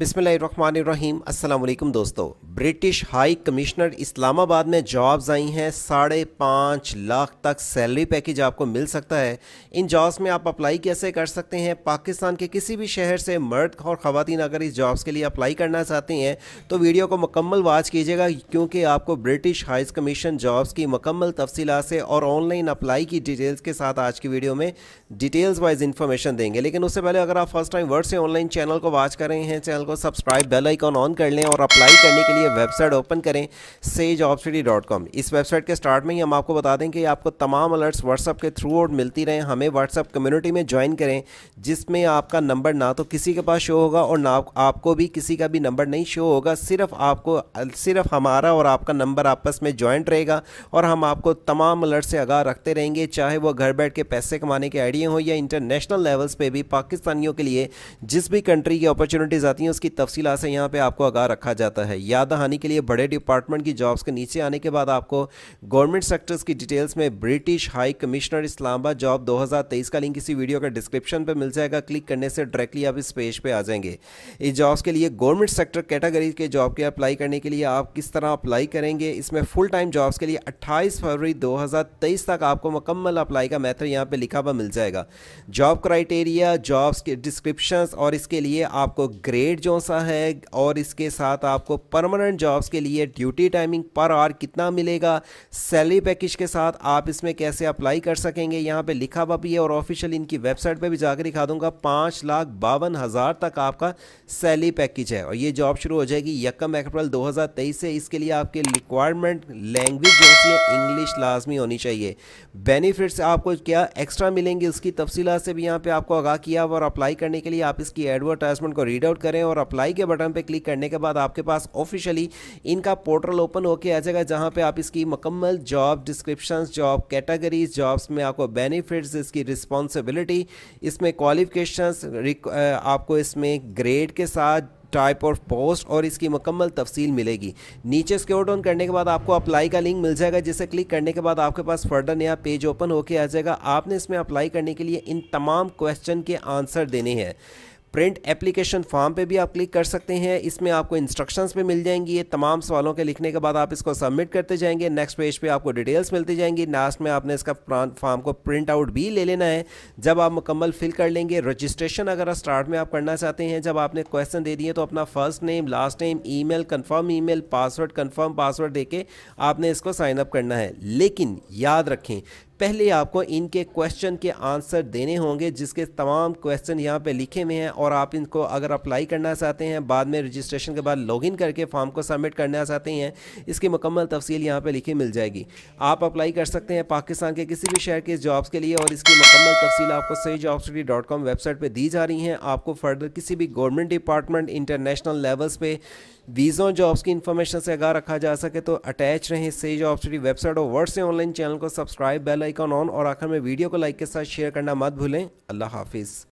बिसमीम अल्लाम दोस्तों ब्रिटिश हाई कमिश्नर इस्लामाबाद में जॉब्स आई हैं साढ़े पाँच लाख तक सैलरी पैकेज आपको मिल सकता है इन जॉब्स में आप अप्लाई कैसे कर सकते हैं पाकिस्तान के किसी भी शहर से मर्द और ख़वान अगर इस जॉब्स के लिए अप्लाई करना चाहते हैं तो वीडियो को मुकम्मल वाच कीजिएगा क्योंकि आपको ब्रिटिश हाई कमीशन जॉब्स की मुकम्मल तफसीला से और ऑनलाइन अप्लाई की डिटेल्स के साथ आज की वीडियो में डिटेल्स वाइज इन्फॉर्मेशन देंगे लेकिन उससे पहले अगर आप फर्स्ट टाइम वर्ड से ऑनलाइन चैनल को वाच कर रहे हैं चैनल चैनल को सब्सक्राइब बेल आइकॉन ऑन कर लें और अप्लाई करने के लिए वेबसाइट ओपन करें सेज इस वेबसाइट के स्टार्ट में ही हम आपको बता दें कि आपको तमाम अलर्ट्स व्हाट्सअप के थ्रू आउट मिलती रहें हमें व्हाट्सअप कम्युनिटी में ज्वाइन करें जिसमें आपका नंबर ना तो किसी के पास शो होगा और ना आपको भी किसी का भी नंबर नहीं शो होगा सिर्फ आपको सिर्फ हमारा और आपका नंबर आपस में ज्वाइंट रहेगा और हम आपको तमाम अलर्ट से आगाह रखते रहेंगे चाहे वह घर बैठ के पैसे कमाने के आइडिया हो या इंटरनेशनल लेवल्स पे भी पाकिस्तानियों के लिए जिस भी कंट्री की अपॉर्चुनिटीज़ आती हैं वेकेंसीज़ की तफसीत से यहाँ पे आपको आगाह रखा जाता है याद दहानी के लिए बड़े डिपार्टमेंट की जॉब्स के नीचे आने के बाद आपको गवर्नमेंट सेक्टर्स की डिटेल्स में British high commissioner Islamabad job 2023 का लिंक इसी वीडियो का डिस्क्रिप्शन पर मिल जाएगा क्लिक करने से डायरेक्टली आप इस पेज पर आ जाएंगे इस जॉब्स के लिए गवर्नमेंट सेक्टर कैटेगरी के जॉब के अप्लाई करने के लिए आप किस तरह अप्लाई करेंगे इसमें फुल टाइम जॉब्स के लिए अट्ठाईस फरवरी दो तक आपको मुकम्मल अप्लाई का मैथड यहाँ पर लिखा हुआ मिल जाएगा जॉब क्राइटेरिया जॉब्स के डिस्क्रिप्शन और इसके लिए आपको ग्रेड जो सा है और इसके साथ आपको परमानेंट जॉब्स के लिए ड्यूटी टाइमिंग पर आवर कितना मिलेगा सैलरी पैकेज के साथ आप इसमें कैसे अप्लाई कर सकेंगे यहाँ पे लिखा हुआ भी है और ऑफिशियल इनकी वेबसाइट पे भी जाकर दिखा दूंगा पाँच लाख बावन हज़ार तक आपका सैलरी पैकेज है और ये जॉब शुरू हो जाएगी यकम अप्रैल दो से इसके लिए आपके रिक्वायरमेंट लैंग्वेज जो है इंग्लिश लाजमी होनी चाहिए बेनिफिट्स आपको क्या एक्स्ट्रा मिलेंगे उसकी तफसीला से भी यहाँ पर आपको आगाह किया और अप्लाई करने के लिए आप इसकी एडवर्टाइजमेंट को रीड आउट करें और और अप्लाई के बटन पर क्लिक करने के बाद आपके पास ऑफिशियली इनका पोर्टल ओपन होकर आ जाएगा जहाँ पर आप इसकी मकम्मल job description job categories jobs में आपको बेनिफिट्स इसकी रिस्पॉन्सिबिलिटी इसमें क्वालिफिकेशन आपको इसमें ग्रेड के साथ टाइप ऑफ पोस्ट और इसकी मुकम्मल तफसील मिलेगी नीचे स्क्योर डाउन करने के बाद आपको अप्लाई का लिंक मिल जाएगा जिसे क्लिक करने के बाद आपके पास फर्दर नया पेज ओपन होकर आ जाएगा आपने इसमें अप्लाई करने के लिए इन तमाम क्वेश्चन के आंसर देने हैं प्रिंट एप्लीकेशन फॉर्म पे भी आप क्लिक कर सकते हैं इसमें आपको इंस्ट्रक्शंस पे मिल जाएंगी ये तमाम सवालों के लिखने के बाद आप इसको सबमिट करते जाएंगे नेक्स्ट पेज पे आपको डिटेल्स मिलती जाएंगी लास्ट में आपने इसका फॉर्म को प्रिंट आउट भी ले लेना है जब आप मुकम्मल फिल कर लेंगे रजिस्ट्रेशन अगर स्टार्ट में आप करना चाहते हैं जब आपने क्वेश्चन दे दिए तो अपना first name last name e email password confirm password दे आपने इसको साइनअप करना है लेकिन याद रखें पहले आपको इनके क्वेश्चन के आंसर देने होंगे जिसके तमाम क्वेश्चन यहाँ पे लिखे हुए हैं और आप इनको अगर अप्लाई करना चाहते हैं बाद में रजिस्ट्रेशन के बाद लॉगिन करके फॉर्म को सबमिट करना चाहते हैं इसकी मुकम्मल तफसील यहाँ पे लिखी मिल जाएगी आप अप्लाई कर सकते हैं पाकिस्तान के किसी भी शहर के जॉब्स के लिए और इसकी मुकम्मल तफसील आपको सही जॉब डॉट कॉम वेबसाइट पर दी जा रही हैं आपको फर्दर किसी भी गवर्नमेंट डिपार्टमेंट इंटरनेशनल लेवल्स पर वीज़ों जॉब्स की इन्फॉर्मेशन से आगा रखा जा सके तो अटैच रहें सही जॉब वेबसाइट और वर्ड से ऑनलाइन चैनल को सब्सक्राइब बेल आइकॉन ऑन और आखिर में वीडियो को लाइक के साथ शेयर करना मत भूलें अल्लाह हाफिज़